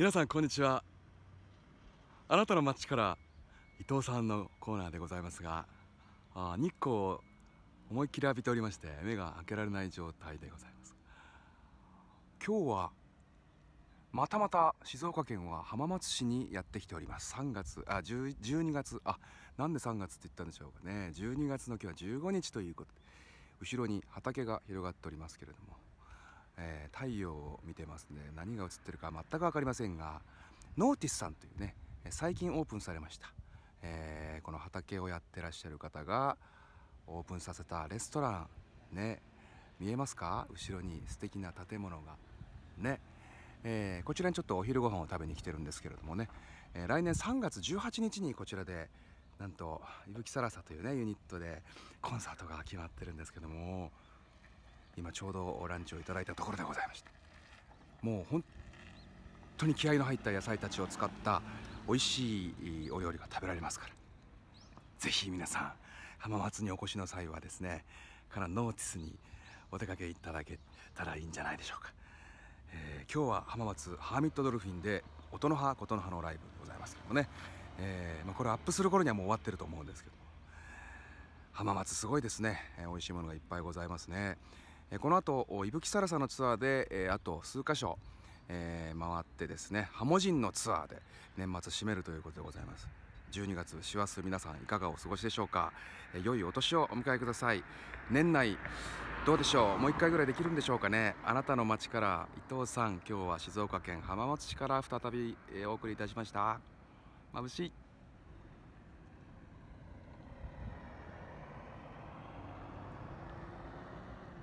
皆さんこんにちはあなたの街から伊藤さんのコーナーでございますがあ日光を思いっきり浴びておりまして目が開けられない状態でございます今日はまたまた静岡県は浜松市にやってきております3月あ12月あなんで3月って言ったんでしょうかね12月の今日は15日ということで後ろに畑が広がっておりますけれどもえー、太陽を見てますねで何が映ってるか全く分かりませんがノーティスさんというね最近オープンされました、えー、この畑をやってらっしゃる方がオープンさせたレストランね見えますか後ろに素敵な建物がね、えー、こちらにちょっとお昼ご飯を食べに来てるんですけれどもね、えー、来年3月18日にこちらでなんと伊吹サラサというねユニットでコンサートが決まってるんですけども今ちょうどランチをいただいたところでございましたもう本当に気合の入った野菜たちを使った美味しいお料理が食べられますからぜひ皆さん浜松にお越しの際はですねからノーティスにお出かけいただけたらいいんじゃないでしょうか、えー、今日は浜松ハーミットドルフィンで音の葉琴の葉のライブございますけどもね、えー、まあ、これアップする頃にはもう終わってると思うんですけど浜松すごいですね、えー、美味しいものがいっぱいございますねえこの後伊吹サラサのツアーでえあと数箇所え回ってですねハモ人のツアーで年末締めるということでございます12月師走皆さんいかがお過ごしでしょうかえ良いお年をお迎えください年内どうでしょうもう1回ぐらいできるんでしょうかねあなたの街から伊藤さん今日は静岡県浜松市から再びえお送りいたしました眩しい